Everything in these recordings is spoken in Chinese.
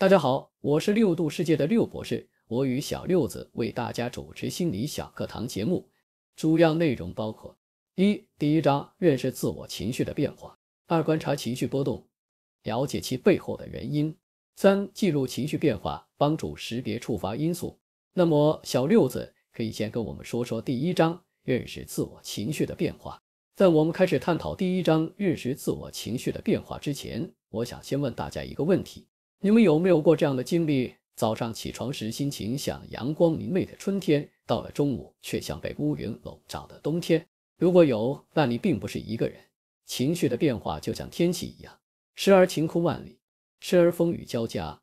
大家好，我是六度世界的六博士，我与小六子为大家主持心理小课堂节目，主要内容包括：一、第一章认识自我情绪的变化；二、观察情绪波动，了解其背后的原因；三、记录情绪变化，帮助识别触发因素。那么，小六子可以先跟我们说说第一章认识自我情绪的变化。在我们开始探讨第一章认识自我情绪的变化之前，我想先问大家一个问题。你们有没有过这样的经历？早上起床时心情像阳光明媚的春天，到了中午却像被乌云笼罩的冬天。如果有，那你并不是一个人。情绪的变化就像天气一样，时而晴空万里，时而风雨交加。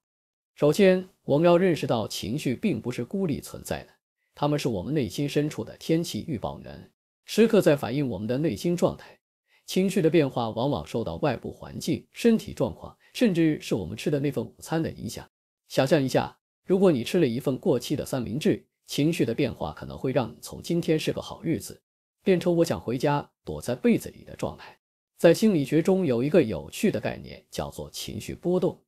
首先，我们要认识到情绪并不是孤立存在的，它们是我们内心深处的天气预报员，时刻在反映我们的内心状态。情绪的变化往往受到外部环境、身体状况。甚至是我们吃的那份午餐的影响。想象一下，如果你吃了一份过期的三明治，情绪的变化可能会让你从今天是个好日子变成我想回家躲在被子里的状态。在心理学中，有一个有趣的概念叫做情绪波动。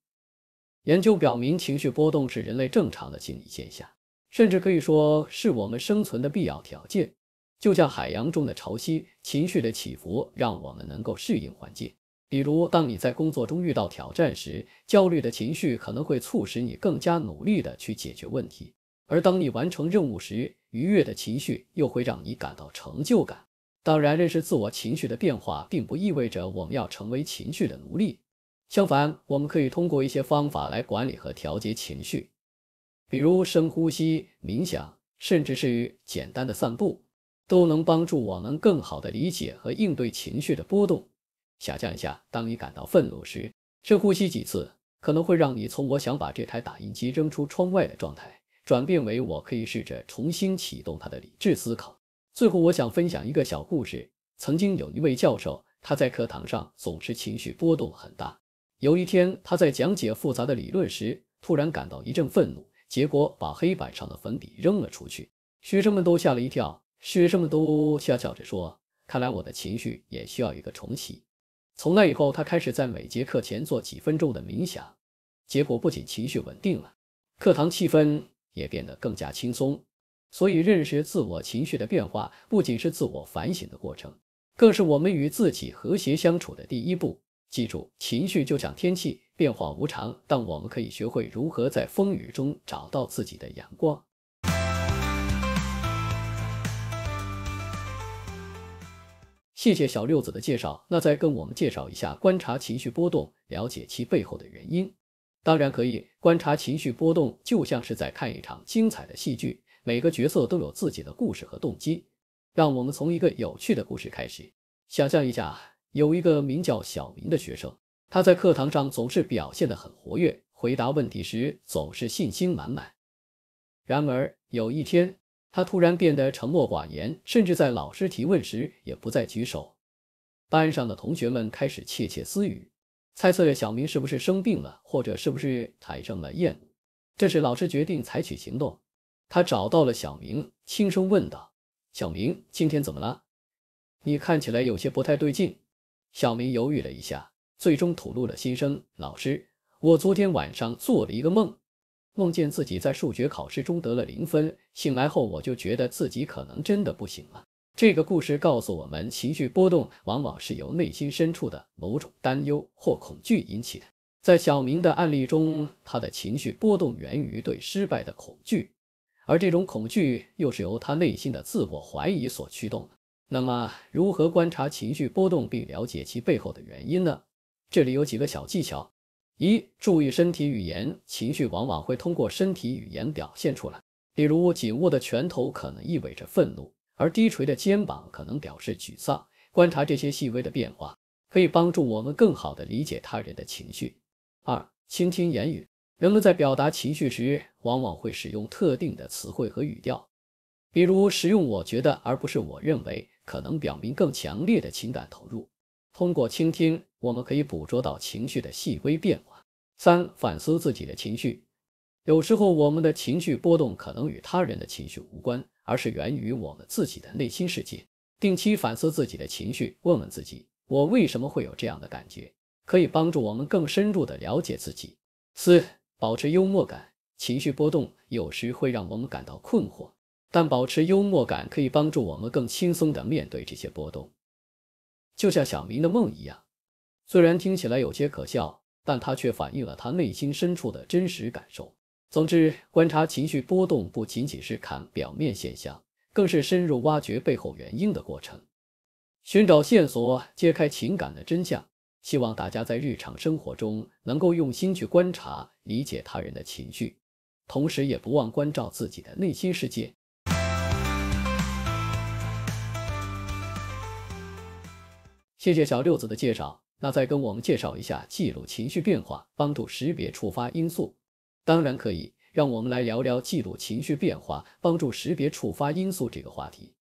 研究表明，情绪波动是人类正常的心理现象，甚至可以说是我们生存的必要条件。就像海洋中的潮汐，情绪的起伏让我们能够适应环境。比如，当你在工作中遇到挑战时，焦虑的情绪可能会促使你更加努力的去解决问题；而当你完成任务时，愉悦的情绪又会让你感到成就感。当然，认识自我情绪的变化，并不意味着我们要成为情绪的奴隶。相反，我们可以通过一些方法来管理和调节情绪，比如深呼吸、冥想，甚至是简单的散步，都能帮助我们更好的理解和应对情绪的波动。想象一下，当你感到愤怒时，深呼吸几次，可能会让你从“我想把这台打印机扔出窗外”的状态，转变为“我可以试着重新启动它的理智思考”。最后，我想分享一个小故事。曾经有一位教授，他在课堂上总是情绪波动很大。有一天，他在讲解复杂的理论时，突然感到一阵愤怒，结果把黑板上的粉笔扔了出去。学生们都吓了一跳。学生们都笑笑着说：“看来我的情绪也需要一个重启。”从那以后，他开始在每节课前做几分钟的冥想，结果不仅情绪稳定了，课堂气氛也变得更加轻松。所以，认识自我情绪的变化，不仅是自我反省的过程，更是我们与自己和谐相处的第一步。记住，情绪就像天气，变化无常，但我们可以学会如何在风雨中找到自己的阳光。谢谢小六子的介绍。那再跟我们介绍一下观察情绪波动，了解其背后的原因。当然可以，观察情绪波动就像是在看一场精彩的戏剧，每个角色都有自己的故事和动机。让我们从一个有趣的故事开始，想象一下，有一个名叫小明的学生，他在课堂上总是表现得很活跃，回答问题时总是信心满满。然而有一天，他突然变得沉默寡言，甚至在老师提问时也不再举手。班上的同学们开始窃窃私语，猜测小明是不是生病了，或者是不是产生了厌恶。这时，老师决定采取行动。他找到了小明，轻声问道：“小明，今天怎么了？你看起来有些不太对劲。”小明犹豫了一下，最终吐露了心声：“老师，我昨天晚上做了一个梦。”梦见自己在数学考试中得了零分，醒来后我就觉得自己可能真的不行了。这个故事告诉我们，情绪波动往往是由内心深处的某种担忧或恐惧引起的。在小明的案例中，他的情绪波动源于对失败的恐惧，而这种恐惧又是由他内心的自我怀疑所驱动的。那么，如何观察情绪波动并了解其背后的原因呢？这里有几个小技巧。一、注意身体语言，情绪往往会通过身体语言表现出来，比如紧握的拳头可能意味着愤怒，而低垂的肩膀可能表示沮丧。观察这些细微的变化，可以帮助我们更好地理解他人的情绪。二、倾听言语，人们在表达情绪时，往往会使用特定的词汇和语调，比如使用“我觉得”而不是“我认为”，可能表明更强烈的情感投入。通过倾听，我们可以捕捉到情绪的细微变化。三、反思自己的情绪。有时候，我们的情绪波动可能与他人的情绪无关，而是源于我们自己的内心世界。定期反思自己的情绪，问问自己“我为什么会有这样的感觉”，可以帮助我们更深入地了解自己。四、保持幽默感。情绪波动有时会让我们感到困惑，但保持幽默感可以帮助我们更轻松地面对这些波动。就像小明的梦一样，虽然听起来有些可笑。但他却反映了他内心深处的真实感受。总之，观察情绪波动不仅仅是看表面现象，更是深入挖掘背后原因的过程，寻找线索，揭开情感的真相。希望大家在日常生活中能够用心去观察、理解他人的情绪，同时也不忘关照自己的内心世界。谢谢小六子的介绍。那再跟我们介绍一下记录情绪变化，帮助识别触发因素。当然可以，让我们来聊聊记录情绪变化，帮助识别触发因素这个话题。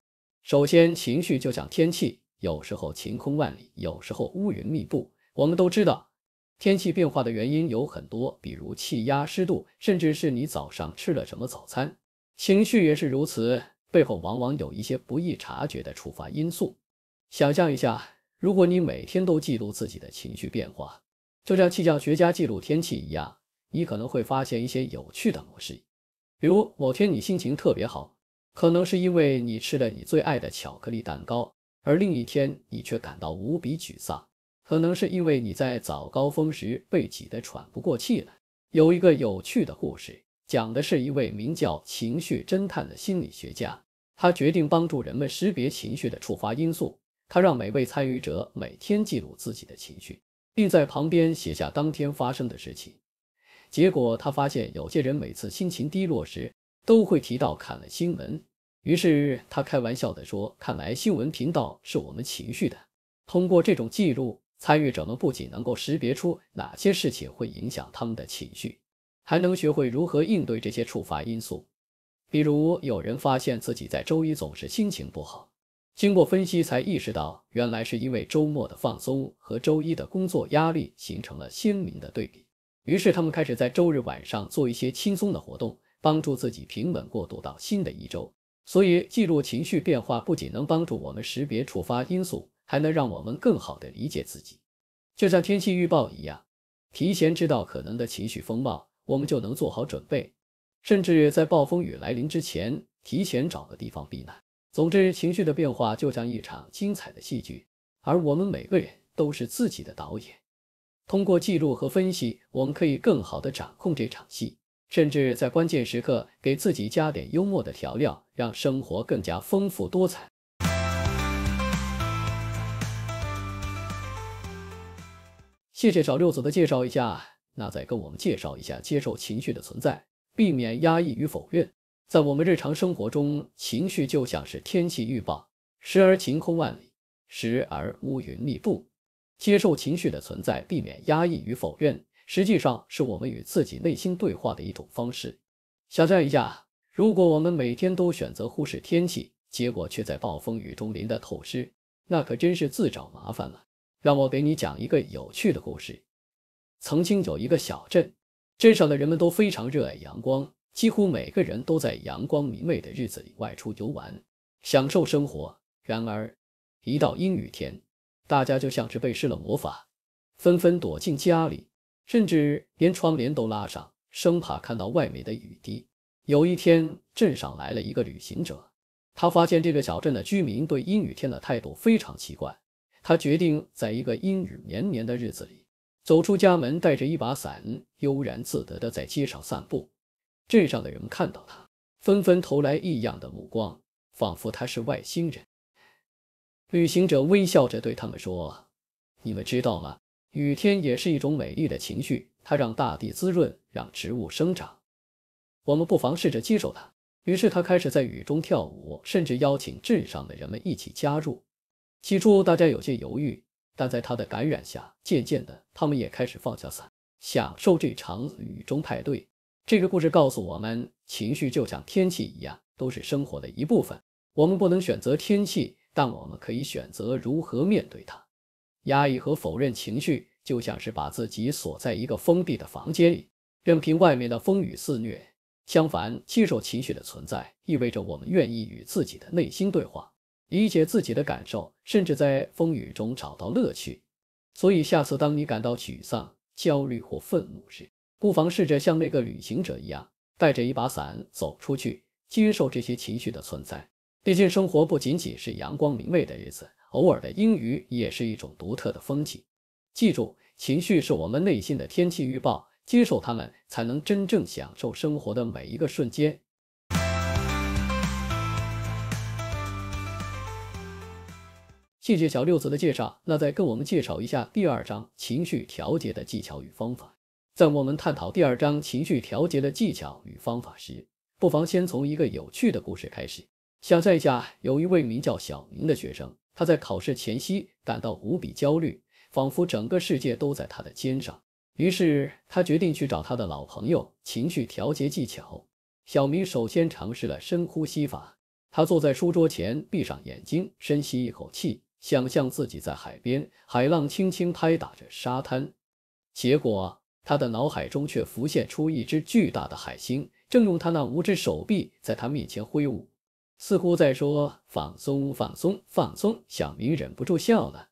首先，情绪就像天气，有时候晴空万里，有时候乌云密布。我们都知道，天气变化的原因有很多，比如气压、湿度，甚至是你早上吃了什么早餐。情绪也是如此，背后往往有一些不易察觉的触发因素。想象一下。如果你每天都记录自己的情绪变化，就像气象学家记录天气一样，你可能会发现一些有趣的模式。比如，某天你心情特别好，可能是因为你吃了你最爱的巧克力蛋糕；而另一天你却感到无比沮丧，可能是因为你在早高峰时被挤得喘不过气来。有一个有趣的故事，讲的是一位名叫“情绪侦探”的心理学家，他决定帮助人们识别情绪的触发因素。他让每位参与者每天记录自己的情绪，并在旁边写下当天发生的事情。结果，他发现有些人每次心情低落时都会提到看了新闻。于是，他开玩笑地说：“看来新闻频道是我们情绪的。”通过这种记录，参与者们不仅能够识别出哪些事情会影响他们的情绪，还能学会如何应对这些触发因素。比如，有人发现自己在周一总是心情不好。经过分析，才意识到原来是因为周末的放松和周一的工作压力形成了鲜明的对比。于是，他们开始在周日晚上做一些轻松的活动，帮助自己平稳过渡到新的一周。所以，记录情绪变化不仅能帮助我们识别触发因素，还能让我们更好地理解自己。就像天气预报一样，提前知道可能的情绪风貌，我们就能做好准备，甚至在暴风雨来临之前，提前找个地方避难。总之，情绪的变化就像一场精彩的戏剧，而我们每个人都是自己的导演。通过记录和分析，我们可以更好地掌控这场戏，甚至在关键时刻给自己加点幽默的调料，让生活更加丰富多彩。谢谢小六子的介绍一下，那再跟我们介绍一下接受情绪的存在，避免压抑与否认。在我们日常生活中，情绪就像是天气预报，时而晴空万里，时而乌云密布。接受情绪的存在，避免压抑与否认，实际上是我们与自己内心对话的一种方式。想象一下，如果我们每天都选择忽视天气，结果却在暴风雨中淋得透湿，那可真是自找麻烦了。让我给你讲一个有趣的故事。曾经有一个小镇，镇上的人们都非常热爱阳光。几乎每个人都在阳光明媚的日子里外出游玩，享受生活。然而，一到阴雨天，大家就像是被施了魔法，纷纷躲进家里，甚至连窗帘都拉上，生怕看到外面的雨滴。有一天，镇上来了一个旅行者，他发现这个小镇的居民对阴雨天的态度非常奇怪。他决定在一个阴雨绵绵的日子里，走出家门，带着一把伞，悠然自得地在街上散步。镇上的人看到他，纷纷投来异样的目光，仿佛他是外星人。旅行者微笑着对他们说：“你们知道吗？雨天也是一种美丽的情绪，它让大地滋润，让植物生长。我们不妨试着接受它。”于是他开始在雨中跳舞，甚至邀请镇上的人们一起加入。起初大家有些犹豫，但在他的感染下，渐渐的，他们也开始放下伞，享受这场雨中派对。这个故事告诉我们，情绪就像天气一样，都是生活的一部分。我们不能选择天气，但我们可以选择如何面对它。压抑和否认情绪，就像是把自己锁在一个封闭的房间里，任凭外面的风雨肆虐。相反，接受情绪的存在，意味着我们愿意与自己的内心对话，理解自己的感受，甚至在风雨中找到乐趣。所以，下次当你感到沮丧、焦虑或愤怒时，不妨试着像那个旅行者一样，带着一把伞走出去，接受这些情绪的存在。毕竟，生活不仅仅是阳光明媚的日子，偶尔的阴雨也是一种独特的风景。记住，情绪是我们内心的天气预报，接受它们才能真正享受生活的每一个瞬间。谢谢小六子的介绍，那再跟我们介绍一下第二章情绪调节的技巧与方法。在我们探讨第二章情绪调节的技巧与方法时，不妨先从一个有趣的故事开始。想象一下，有一位名叫小明的学生，他在考试前夕感到无比焦虑，仿佛整个世界都在他的肩上。于是，他决定去找他的老朋友——情绪调节技巧。小明首先尝试了深呼吸法，他坐在书桌前，闭上眼睛，深吸一口气，想象自己在海边，海浪轻轻拍打着沙滩。结果他的脑海中却浮现出一只巨大的海星，正用他那五只手臂在他面前挥舞，似乎在说“放松，放松，放松”。小明忍不住笑了，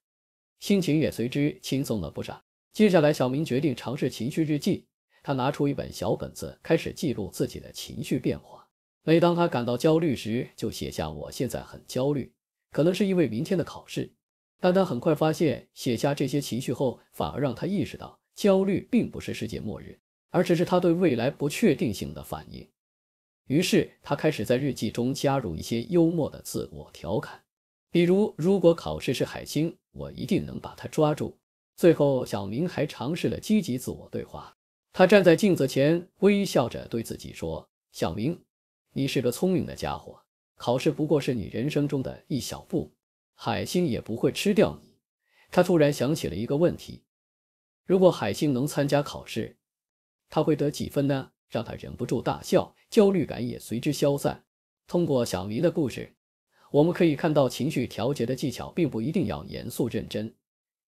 心情也随之轻松了不少。接下来，小明决定尝试情绪日记。他拿出一本小本子，开始记录自己的情绪变化。每当他感到焦虑时，就写下“我现在很焦虑，可能是因为明天的考试”。但他很快发现，写下这些情绪后，反而让他意识到。焦虑并不是世界末日，而只是他对未来不确定性的反应。于是他开始在日记中加入一些幽默的自我调侃，比如：“如果考试是海星，我一定能把它抓住。”最后，小明还尝试了积极自我对话。他站在镜子前，微笑着对自己说：“小明，你是个聪明的家伙。考试不过是你人生中的一小步，海星也不会吃掉你。”他突然想起了一个问题。如果海星能参加考试，他会得几分呢？让他忍不住大笑，焦虑感也随之消散。通过小黎的故事，我们可以看到情绪调节的技巧并不一定要严肃认真。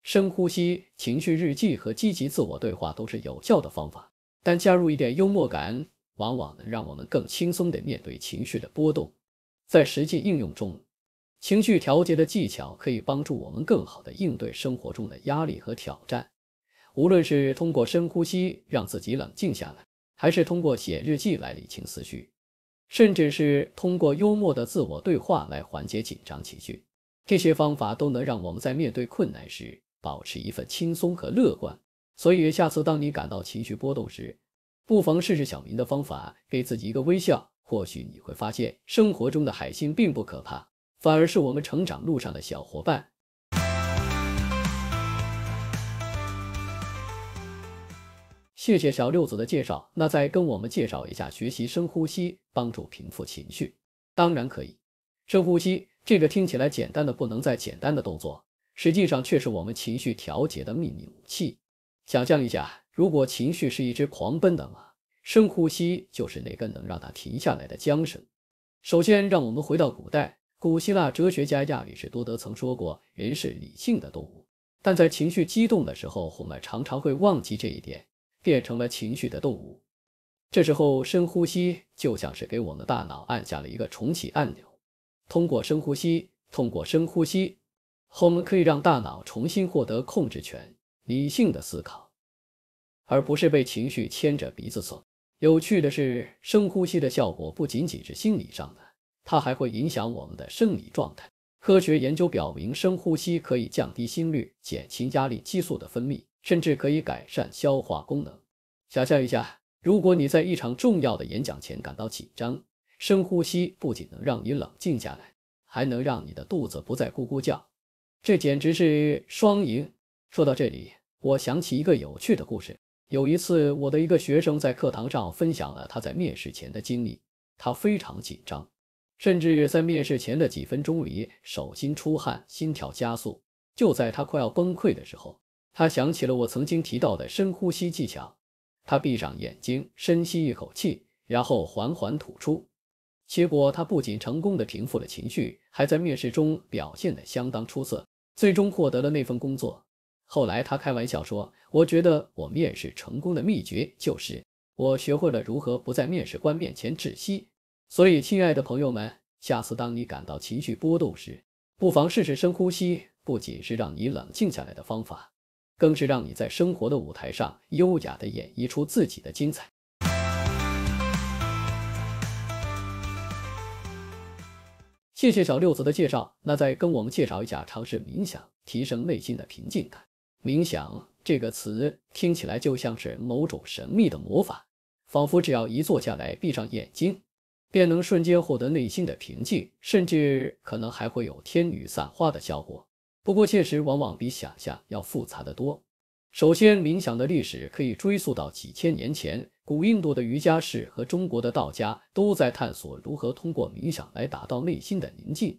深呼吸、情绪日记和积极自我对话都是有效的方法，但加入一点幽默感，往往能让我们更轻松地面对情绪的波动。在实际应用中，情绪调节的技巧可以帮助我们更好地应对生活中的压力和挑战。无论是通过深呼吸让自己冷静下来，还是通过写日记来理清思绪，甚至是通过幽默的自我对话来缓解紧张情绪，这些方法都能让我们在面对困难时保持一份轻松和乐观。所以下次当你感到情绪波动时，不妨试试小明的方法，给自己一个微笑。或许你会发现，生活中的海星并不可怕，反而是我们成长路上的小伙伴。谢谢小六子的介绍，那再跟我们介绍一下学习深呼吸帮助平复情绪。当然可以，深呼吸这个听起来简单的不能再简单的动作，实际上却是我们情绪调节的秘密武器。想象一下，如果情绪是一只狂奔的马，深呼吸就是那根能让它停下来的缰绳。首先，让我们回到古代，古希腊哲学家亚里士多德曾说过，人是理性的动物，但在情绪激动的时候，我们常常会忘记这一点。变成了情绪的动物，这时候深呼吸就像是给我们大脑按下了一个重启按钮。通过深呼吸，通过深呼吸，我们可以让大脑重新获得控制权，理性的思考，而不是被情绪牵着鼻子走。有趣的是，深呼吸的效果不仅仅是心理上的，它还会影响我们的生理状态。科学研究表明，深呼吸可以降低心率，减轻压力激素的分泌。甚至可以改善消化功能。想象一下，如果你在一场重要的演讲前感到紧张，深呼吸不仅能让你冷静下来，还能让你的肚子不再咕咕叫，这简直是双赢。说到这里，我想起一个有趣的故事。有一次，我的一个学生在课堂上分享了他在面试前的经历。他非常紧张，甚至在面试前的几分钟里，手心出汗，心跳加速。就在他快要崩溃的时候，他想起了我曾经提到的深呼吸技巧，他闭上眼睛，深吸一口气，然后缓缓吐出。结果他不仅成功的平复了情绪，还在面试中表现得相当出色，最终获得了那份工作。后来他开玩笑说：“我觉得我面试成功的秘诀就是我学会了如何不在面试官面前窒息。”所以，亲爱的朋友们，下次当你感到情绪波动时，不妨试试深呼吸，不仅是让你冷静下来的方法。更是让你在生活的舞台上优雅的演绎出自己的精彩。谢谢小六子的介绍，那再跟我们介绍一下尝试冥想，提升内心的平静感。冥想这个词听起来就像是某种神秘的魔法，仿佛只要一坐下来，闭上眼睛，便能瞬间获得内心的平静，甚至可能还会有天女散花的效果。不过，现实往往比想象要复杂得多。首先，冥想的历史可以追溯到几千年前，古印度的瑜伽士和中国的道家都在探索如何通过冥想来达到内心的宁静。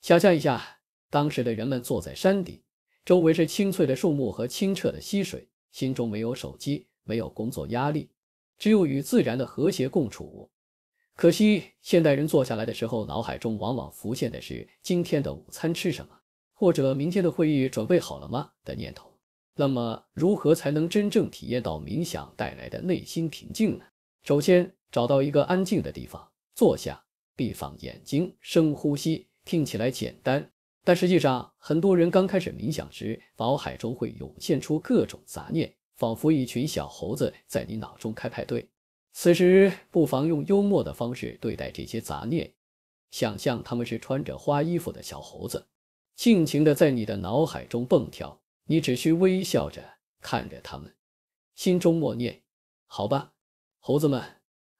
想象一下，当时的人们坐在山顶，周围是青翠的树木和清澈的溪水，心中没有手机，没有工作压力，只有与自然的和谐共处。可惜，现代人坐下来的时候，脑海中往往浮现的是今天的午餐吃什么。或者明天的会议准备好了吗的念头。那么，如何才能真正体验到冥想带来的内心平静呢？首先，找到一个安静的地方，坐下，闭上眼睛，深呼吸。听起来简单，但实际上，很多人刚开始冥想时，脑海中会涌现出各种杂念，仿佛一群小猴子在你脑中开派对。此时，不妨用幽默的方式对待这些杂念，想象他们是穿着花衣服的小猴子。尽情的在你的脑海中蹦跳，你只需微笑着看着他们，心中默念：“好吧，猴子们，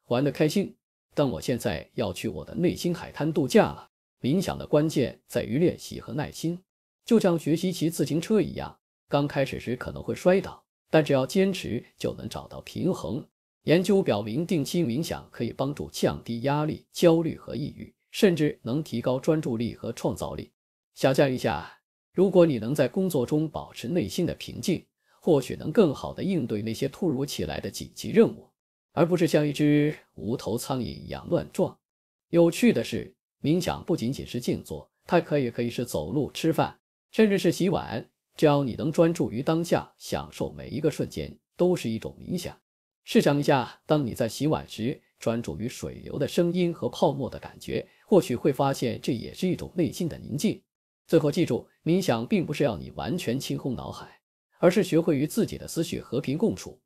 玩得开心。”但我现在要去我的内心海滩度假了。冥想的关键在于练习和耐心，就像学习骑自行车一样，刚开始时可能会摔倒，但只要坚持，就能找到平衡。研究表明，定期冥想可以帮助降低压力、焦虑和抑郁，甚至能提高专注力和创造力。想象一下，如果你能在工作中保持内心的平静，或许能更好地应对那些突如其来的紧急任务，而不是像一只无头苍蝇一样乱撞。有趣的是，冥想不仅仅是静坐，它可以可以是走路、吃饭，甚至是洗碗。只要你能专注于当下，享受每一个瞬间，都是一种冥想。试想一下，当你在洗碗时，专注于水流的声音和泡沫的感觉，或许会发现这也是一种内心的宁静。最后记住，冥想并不是要你完全清空脑海，而是学会与自己的思绪和平共处，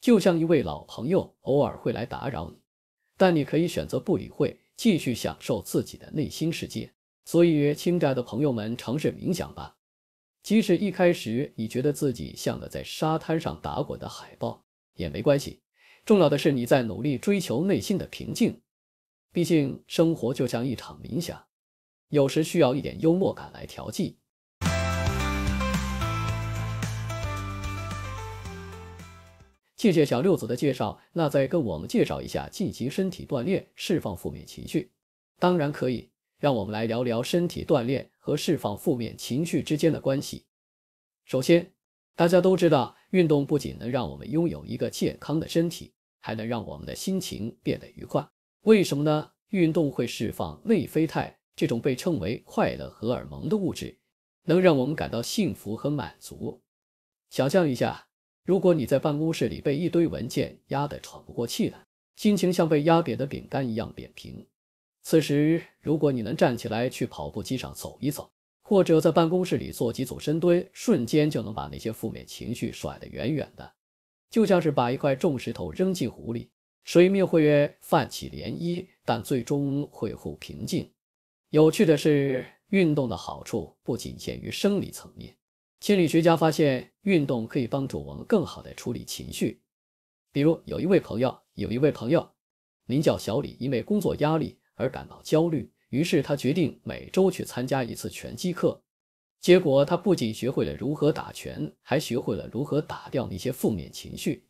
就像一位老朋友偶尔会来打扰你，但你可以选择不理会，继续享受自己的内心世界。所以，亲爱的朋友们，尝试冥想吧，即使一开始你觉得自己像个在沙滩上打滚的海豹也没关系，重要的是你在努力追求内心的平静。毕竟，生活就像一场冥想。有时需要一点幽默感来调剂。谢谢小六子的介绍，那再跟我们介绍一下进行身体锻炼、释放负面情绪。当然可以，让我们来聊聊身体锻炼和释放负面情绪之间的关系。首先，大家都知道，运动不仅能让我们拥有一个健康的身体，还能让我们的心情变得愉快。为什么呢？运动会释放内啡肽。这种被称为快乐荷尔蒙的物质，能让我们感到幸福和满足。想象一下，如果你在办公室里被一堆文件压得喘不过气来，心情像被压扁的饼干一样扁平。此时，如果你能站起来去跑步机上走一走，或者在办公室里做几组深蹲，瞬间就能把那些负面情绪甩得远远的，就像是把一块重石头扔进湖里，水面会泛起涟漪，但最终会复平静。有趣的是，运动的好处不仅限于生理层面。心理学家发现，运动可以帮助我们更好的处理情绪。比如，有一位朋友，有一位朋友，名叫小李，因为工作压力而感到焦虑。于是，他决定每周去参加一次拳击课。结果，他不仅学会了如何打拳，还学会了如何打掉那些负面情绪。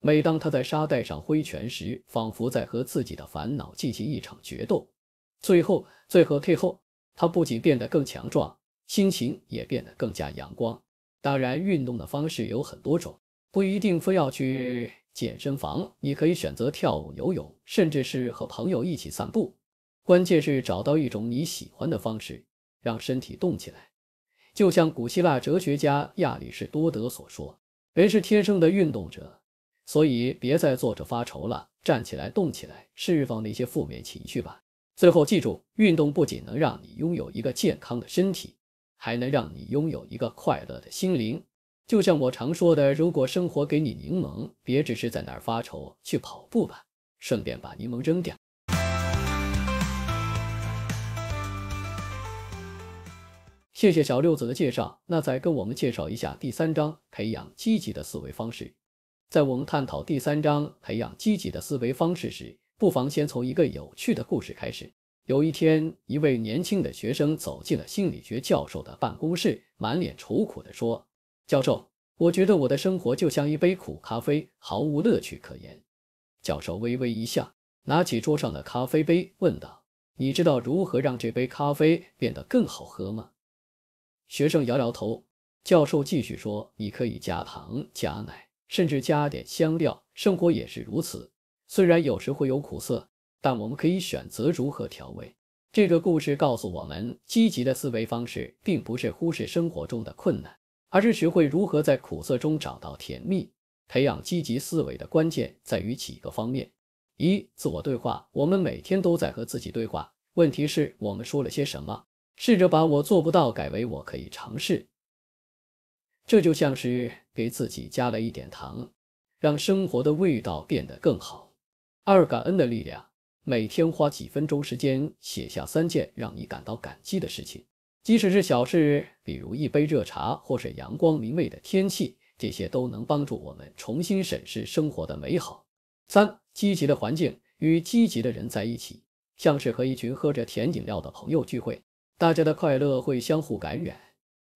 每当他在沙袋上挥拳时，仿佛在和自己的烦恼进行一场决斗。最后，最后退后。他不仅变得更强壮，心情也变得更加阳光。当然，运动的方式有很多种，不一定非要去健身房。你可以选择跳舞、游泳，甚至是和朋友一起散步。关键是找到一种你喜欢的方式，让身体动起来。就像古希腊哲学家亚里士多德所说：“人是天生的运动者。”所以，别再坐着发愁了，站起来，动起来，释放那些负面情绪吧。最后记住，运动不仅能让你拥有一个健康的身体，还能让你拥有一个快乐的心灵。就像我常说的，如果生活给你柠檬，别只是在那儿发愁，去跑步吧，顺便把柠檬扔掉。谢谢小六子的介绍，那再跟我们介绍一下第三章：培养积极的思维方式。在我们探讨第三章培养积极的思维方式时，不妨先从一个有趣的故事开始。有一天，一位年轻的学生走进了心理学教授的办公室，满脸愁苦的说：“教授，我觉得我的生活就像一杯苦咖啡，毫无乐趣可言。”教授微微一笑，拿起桌上的咖啡杯，问道：“你知道如何让这杯咖啡变得更好喝吗？”学生摇摇头。教授继续说：“你可以加糖、加奶，甚至加点香料。生活也是如此。”虽然有时会有苦涩，但我们可以选择如何调味。这个故事告诉我们，积极的思维方式并不是忽视生活中的困难，而是学会如何在苦涩中找到甜蜜。培养积极思维的关键在于几个方面：一、自我对话。我们每天都在和自己对话，问题是我们说了些什么？试着把我做不到改为我可以尝试，这就像是给自己加了一点糖，让生活的味道变得更好。二、感恩的力量，每天花几分钟时间写下三件让你感到感激的事情，即使是小事，比如一杯热茶或是阳光明媚的天气，这些都能帮助我们重新审视生活的美好。三、积极的环境与积极的人在一起，像是和一群喝着甜饮料的朋友聚会，大家的快乐会相互感染。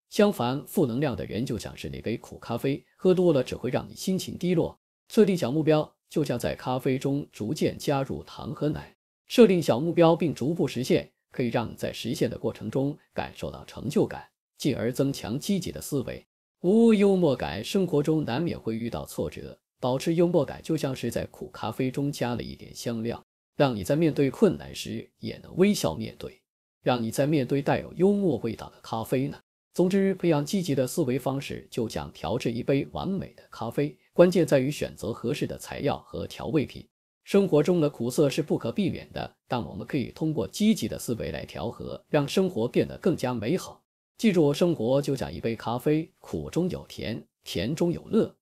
相反，负能量的人就像是那杯苦咖啡，喝多了只会让你心情低落。设定小目标。就像在咖啡中逐渐加入糖和奶，设定小目标并逐步实现，可以让在实现的过程中感受到成就感，进而增强积极的思维。无幽默感，生活中难免会遇到挫折，保持幽默感就像是在苦咖啡中加了一点香料，让你在面对困难时也能微笑面对，让你在面对带有幽默味道的咖啡呢。总之，培养积极的思维方式，就像调制一杯完美的咖啡。关键在于选择合适的材料和调味品。生活中的苦涩是不可避免的，但我们可以通过积极的思维来调和，让生活变得更加美好。记住，生活就像一杯咖啡，苦中有甜，甜中有乐，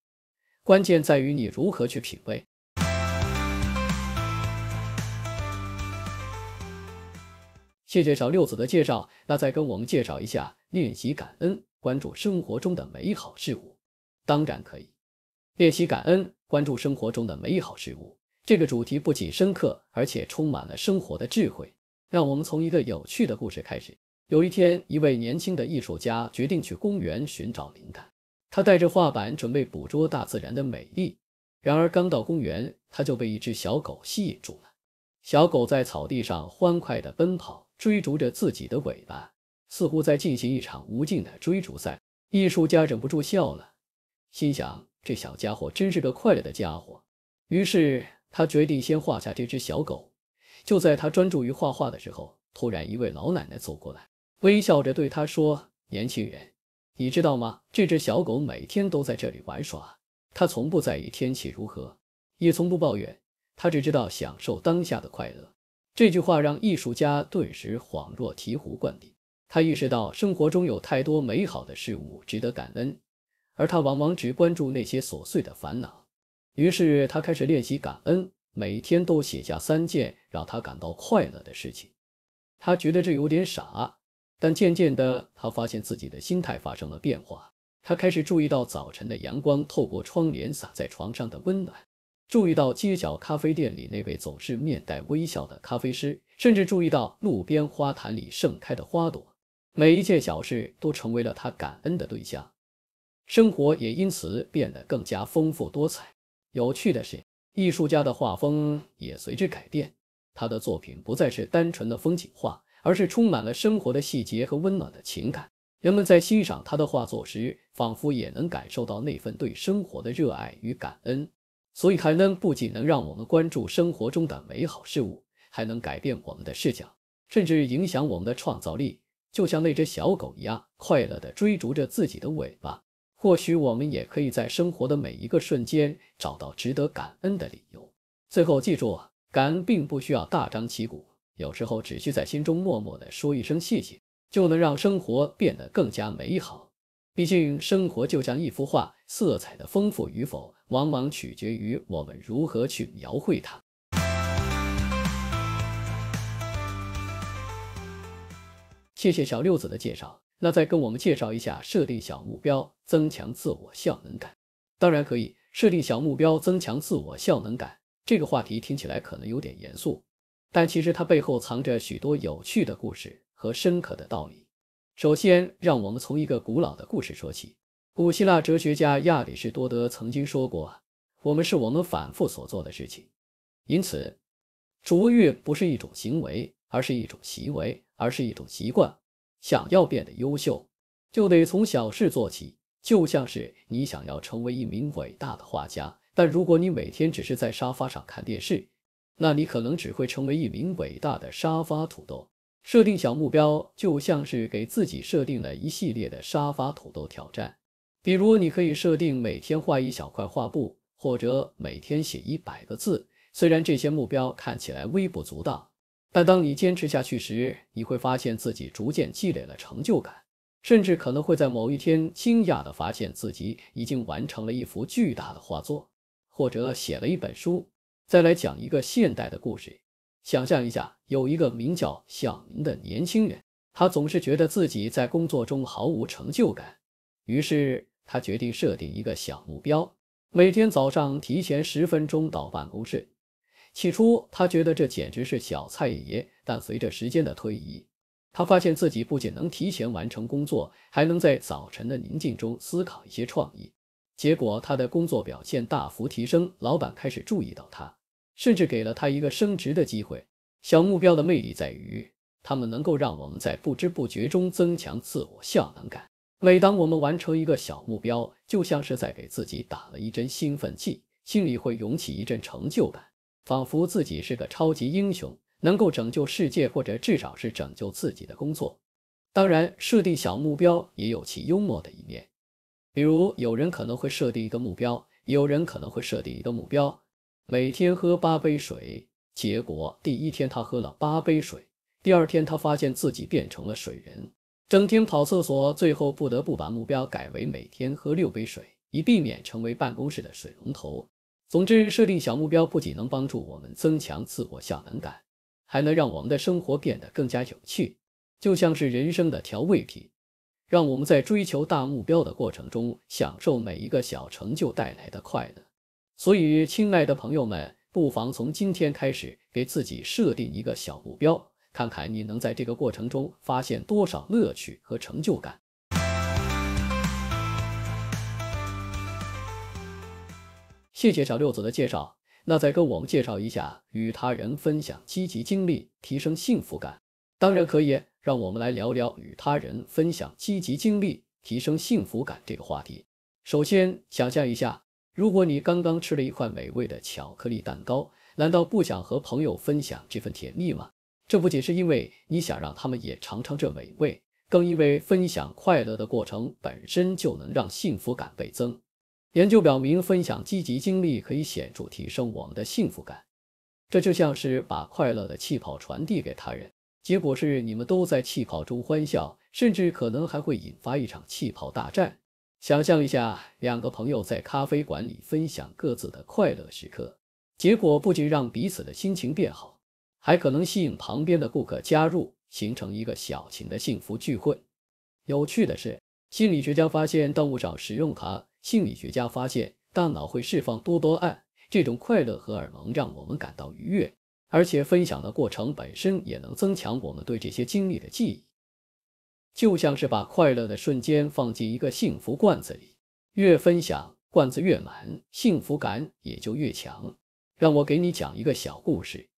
关键在于你如何去品味。谢谢小六子的介绍，那再跟我们介绍一下练习感恩，关注生活中的美好事物。当然可以。练习感恩，关注生活中的美好事物。这个主题不仅深刻，而且充满了生活的智慧。让我们从一个有趣的故事开始。有一天，一位年轻的艺术家决定去公园寻找灵感。他带着画板，准备捕捉大自然的美丽。然而，刚到公园，他就被一只小狗吸引住了。小狗在草地上欢快的奔跑，追逐着自己的尾巴，似乎在进行一场无尽的追逐赛。艺术家忍不住笑了，心想。这小家伙真是个快乐的家伙。于是他决定先画下这只小狗。就在他专注于画画的时候，突然一位老奶奶走过来，微笑着对他说：“年轻人，你知道吗？这只小狗每天都在这里玩耍，它从不在意天气如何，也从不抱怨，它只知道享受当下的快乐。”这句话让艺术家顿时恍若醍醐灌顶，他意识到生活中有太多美好的事物值得感恩。而他往往只关注那些琐碎的烦恼，于是他开始练习感恩，每天都写下三件让他感到快乐的事情。他觉得这有点傻，但渐渐的，他发现自己的心态发生了变化。他开始注意到早晨的阳光透过窗帘洒在床上的温暖，注意到街角咖啡店里那位总是面带微笑的咖啡师，甚至注意到路边花坛里盛开的花朵。每一件小事都成为了他感恩的对象。生活也因此变得更加丰富多彩。有趣的是，艺术家的画风也随之改变，他的作品不再是单纯的风景画，而是充满了生活的细节和温暖的情感。人们在欣赏他的画作时，仿佛也能感受到那份对生活的热爱与感恩。所以，海恩不仅能让我们关注生活中的美好事物，还能改变我们的视角，甚至影响我们的创造力。就像那只小狗一样，快乐地追逐着自己的尾巴。或许我们也可以在生活的每一个瞬间找到值得感恩的理由。最后，记住，感恩并不需要大张旗鼓，有时候只需在心中默默的说一声谢谢，就能让生活变得更加美好。毕竟，生活就像一幅画，色彩的丰富与否，往往取决于我们如何去描绘它。谢谢小六子的介绍。那再跟我们介绍一下设定小目标，增强自我效能感。当然可以，设定小目标，增强自我效能感这个话题听起来可能有点严肃，但其实它背后藏着许多有趣的故事和深刻的道理。首先，让我们从一个古老的故事说起。古希腊哲学家亚里士多德曾经说过：“我们是我们反复所做的事情。”因此，卓越不是一种行为，而是一种行为，而是一种习惯。想要变得优秀，就得从小事做起。就像是你想要成为一名伟大的画家，但如果你每天只是在沙发上看电视，那你可能只会成为一名伟大的沙发土豆。设定小目标，就像是给自己设定了一系列的沙发土豆挑战。比如，你可以设定每天画一小块画布，或者每天写一百个字。虽然这些目标看起来微不足道。但当你坚持下去时，你会发现自己逐渐积累了成就感，甚至可能会在某一天惊讶的发现自己已经完成了一幅巨大的画作，或者写了一本书。再来讲一个现代的故事，想象一下，有一个名叫小明的年轻人，他总是觉得自己在工作中毫无成就感，于是他决定设定一个小目标，每天早上提前十分钟到办公室。起初，他觉得这简直是小菜一碟。但随着时间的推移，他发现自己不仅能提前完成工作，还能在早晨的宁静中思考一些创意。结果，他的工作表现大幅提升，老板开始注意到他，甚至给了他一个升职的机会。小目标的魅力在于，他们能够让我们在不知不觉中增强自我效能感。每当我们完成一个小目标，就像是在给自己打了一针兴奋剂，心里会涌起一阵成就感。仿佛自己是个超级英雄，能够拯救世界，或者至少是拯救自己的工作。当然，设定小目标也有其幽默的一面。比如，有人可能会设定一个目标，有人可能会设定一个目标，每天喝八杯水。结果，第一天他喝了八杯水，第二天他发现自己变成了水人，整天跑厕所，最后不得不把目标改为每天喝六杯水，以避免成为办公室的水龙头。总之，设定小目标不仅能帮助我们增强自我效能感，还能让我们的生活变得更加有趣。就像是人生的调味品，让我们在追求大目标的过程中，享受每一个小成就带来的快乐。所以，亲爱的朋友们，不妨从今天开始，给自己设定一个小目标，看看你能在这个过程中发现多少乐趣和成就感。谢谢小六子的介绍，那再跟我们介绍一下与他人分享积极经历，提升幸福感。当然可以，让我们来聊聊与他人分享积极经历，提升幸福感这个话题。首先，想象一下，如果你刚刚吃了一块美味的巧克力蛋糕，难道不想和朋友分享这份甜蜜吗？这不仅是因为你想让他们也尝尝这美味，更因为分享快乐的过程本身就能让幸福感倍增。研究表明，分享积极经历可以显著提升我们的幸福感。这就像是把快乐的气泡传递给他人，结果是你们都在气泡中欢笑，甚至可能还会引发一场气泡大战。想象一下，两个朋友在咖啡馆里分享各自的快乐时刻，结果不仅让彼此的心情变好，还可能吸引旁边的顾客加入，形成一个小型的幸福聚会。有趣的是，心理学家发现，动物上使用它。心理学家发现，大脑会释放多多胺，这种快乐荷尔蒙让我们感到愉悦，而且分享的过程本身也能增强我们对这些经历的记忆，就像是把快乐的瞬间放进一个幸福罐子里，越分享罐子越满，幸福感也就越强。让我给你讲一个小故事，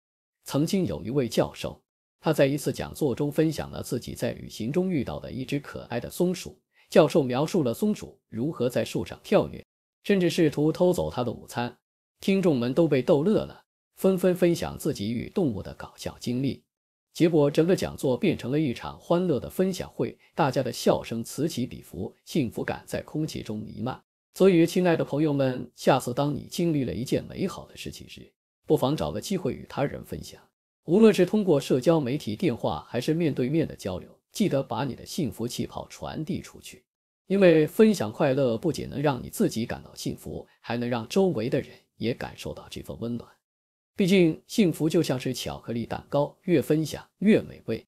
曾经有一位教授，他在一次讲座中分享了自己在旅行中遇到的一只可爱的松鼠。教授描述了松鼠如何在树上跳跃，甚至试图偷走他的午餐。听众们都被逗乐了，纷纷分享自己与动物的搞笑经历。结果，整个讲座变成了一场欢乐的分享会，大家的笑声此起彼伏，幸福感在空气中弥漫。所以，亲爱的朋友们，下次当你经历了一件美好的事情时，不妨找个机会与他人分享，无论是通过社交媒体、电话，还是面对面的交流。记得把你的幸福气泡传递出去，因为分享快乐不仅能让你自己感到幸福，还能让周围的人也感受到这份温暖。毕竟，幸福就像是巧克力蛋糕，越分享越美味。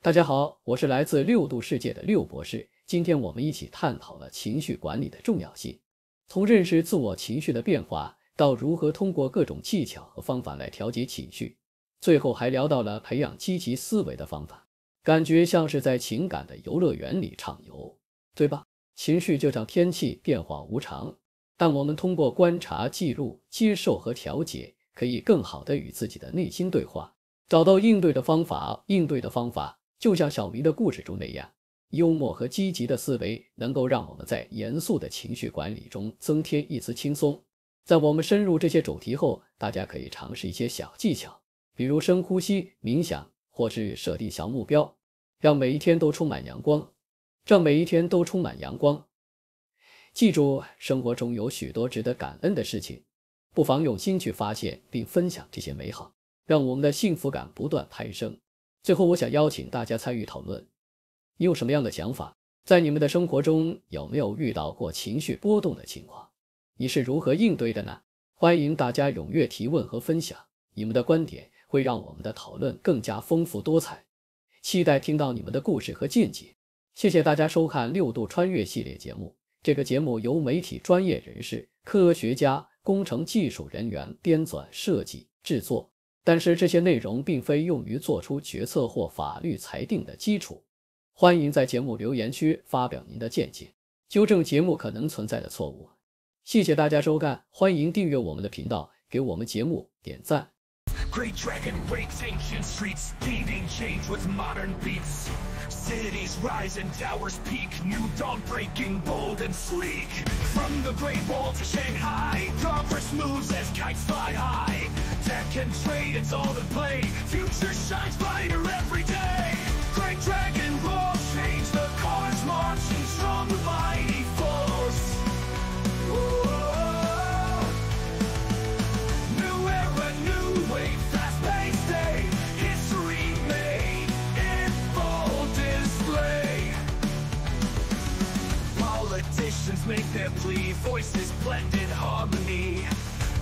大家好，我是来自六度世界的六博士。今天我们一起探讨了情绪管理的重要性，从认识自我情绪的变化。到如何通过各种技巧和方法来调节情绪，最后还聊到了培养积极思维的方法，感觉像是在情感的游乐园里畅游，对吧？情绪就像天气变化无常，但我们通过观察、记录、接受和调节，可以更好地与自己的内心对话，找到应对的方法。应对的方法就像小明的故事中那样，幽默和积极的思维能够让我们在严肃的情绪管理中增添一丝轻松。在我们深入这些主题后，大家可以尝试一些小技巧，比如深呼吸、冥想，或是设定小目标，让每一天都充满阳光。让每一天都充满阳光。记住，生活中有许多值得感恩的事情，不妨用心去发现并分享这些美好，让我们的幸福感不断攀升。最后，我想邀请大家参与讨论：你有什么样的想法？在你们的生活中，有没有遇到过情绪波动的情况？你是如何应对的呢？欢迎大家踊跃提问和分享，你们的观点会让我们的讨论更加丰富多彩。期待听到你们的故事和见解。谢谢大家收看《六度穿越》系列节目。这个节目由媒体专业人士、科学家、工程技术人员编纂、设计、制作，但是这些内容并非用于做出决策或法律裁定的基础。欢迎在节目留言区发表您的见解，纠正节目可能存在的错误。谢谢大家收看，欢迎订阅我们的频道，给我们节目点赞。Great dragon breaks ancient streets, leading change with modern beats. Cities rise and towers peak, new dawn breaking bold and sleek. From the Great Wall to Shanghai, progress moves as kites fly high. Tech and trade, it's all the play. Future shines brighter every day. Great dragon roars, change the cars marching strong with voices blend in harmony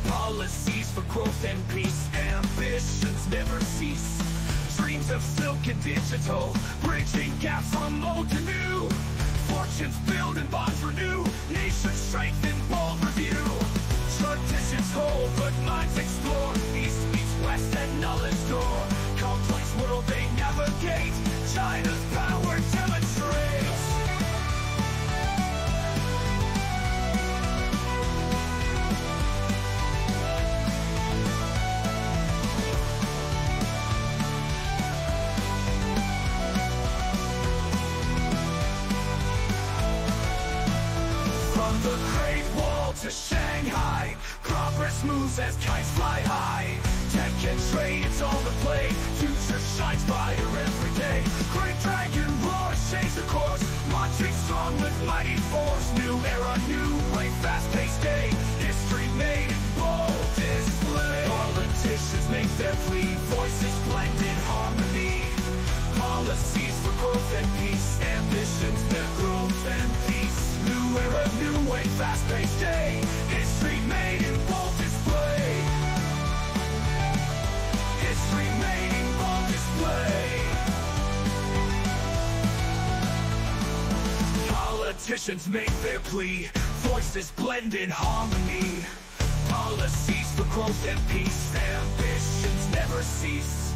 Policies for growth and peace Ambitions never cease Dreams of silk and digital Bridging gaps from old to new Fortunes build and bonds renew Nations strengthen, world review Traditions hold, but minds explore East meets west and knowledge door Complex world they navigate China's power demonstrates as kites fly high tech and trade—it's on the play Future shines brighter every day Great dragon roars, shakes the course Marching strong with mighty force New era, new way, fast-paced day History made in bold display Politicians make their plea Voices blend in harmony Policies for growth and peace Ambitions, their growth and peace New era, new way, fast-paced day Politicians make their plea, voices blend in harmony. Policies for growth and peace, ambitions never cease.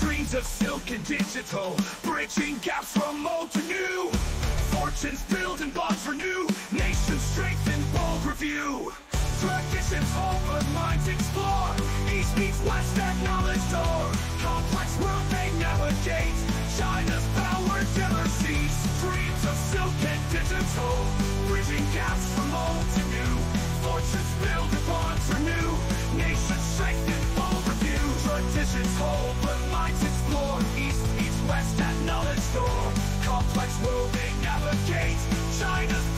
Dreams of silk and digital, bridging gaps from old to new. Fortunes build and bonds renew, nations strengthen, bold review. Traditions open, minds explore, east meets west, that knowledge door. Complex world they navigate, China's steel bridging gaps from old to new. Fortunes build and bonds renew, nations strengthen, review. Traditions hold, but minds explore, east meets west at knowledge door. Complex world they navigate, China's